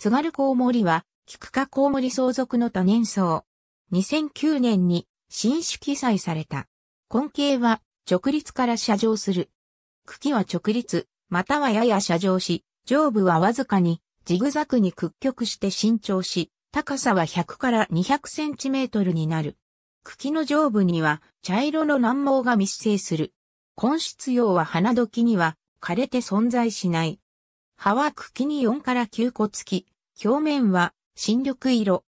津軽コウモリは、菊花コウモリ相続の多年草。2009年に新種記載された。根茎は直立から射状する。茎は直立、またはやや射状し、上部はわずかにジグザグに屈曲して伸長し、高さは100から200センチメートルになる。茎の上部には茶色の難毛が密生する。根室葉は花時には枯れて存在しない。葉は茎に4から9個付き、表面は新緑色。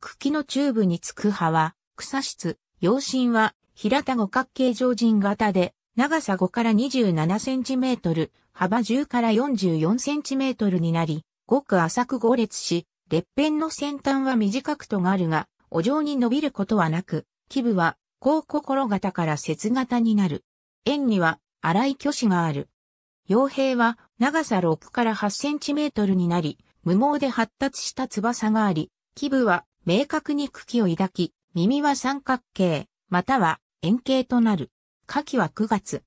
茎のチューブにつく葉は草質、葉身は平田五角形状人型で長さ5から27センチメートル、幅10から44センチメートルになり、ごく浅く合列し、裂片の先端は短くとがるが、お上に伸びることはなく、基部は高心型から節型になる。円には荒い虚子がある。傭兵は長さ6から8センチメートルになり、無毛で発達した翼があり、基部は明確に茎を抱き、耳は三角形、または円形となる。下記は9月。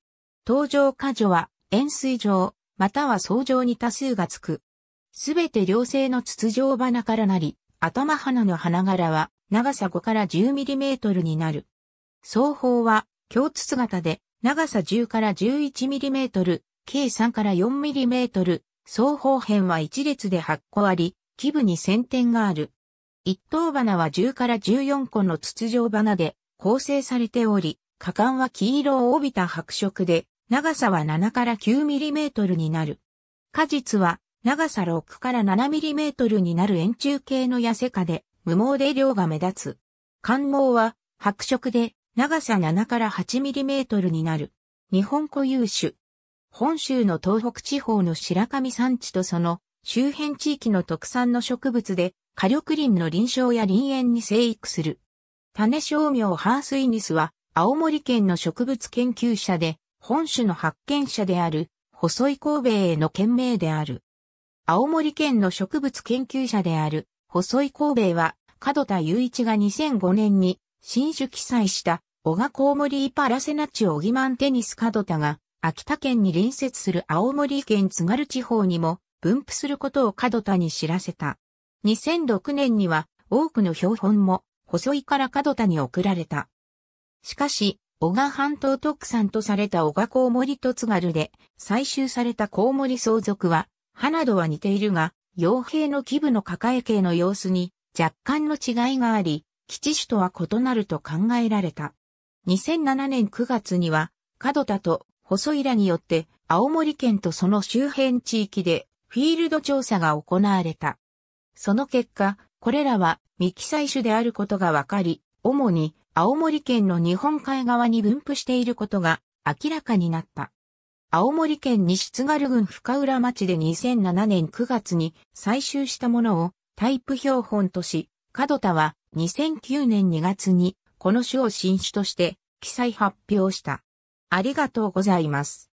登場果樹は円錐状、または層状に多数がつく。すべて両性の筒状花からなり、頭花の花柄は長さ5から1 0トルになる。双方は共筒型で長さ10から1 1トル、計3から4トル双方辺は一列で8個あり、基部に先点がある。一等花は10から14個の筒状花で構成されており、果敢は黄色を帯びた白色で、長さは7から 9mm になる。果実は長さ6から 7mm になる円柱形の痩せ花で、無毛で量が目立つ。冠毛は白色で長さ7から 8mm になる。日本固有種、本州の東北地方の白神山地とその周辺地域の特産の植物で火力林の林床や林園に生育する。種商名ハースイニスは青森県の植物研究者で本種の発見者である細井神戸への県名である。青森県の植物研究者である細井神戸は角田雄一が2005年に新種記載した小賀コウモリイパラセナチオギマンテニス角田が秋田県に隣接する青森県津軽地方にも分布することを角田に知らせた。2006年には多くの標本も細井から角田に送られた。しかし、小賀半島特産とされた小賀コウモリと津軽で採集されたコウモリ相続は、花などは似ているが、傭兵の基部の抱え系の様子に若干の違いがあり、基地種とは異なると考えられた。2007年9月には、角田と細井らによって青森県とその周辺地域でフィールド調査が行われた。その結果、これらは未記載種であることがわかり、主に青森県の日本海側に分布していることが明らかになった。青森県西津軽郡深浦町で2007年9月に採集したものをタイプ標本とし、角田は2009年2月にこの種を新種として記載発表した。ありがとうございます。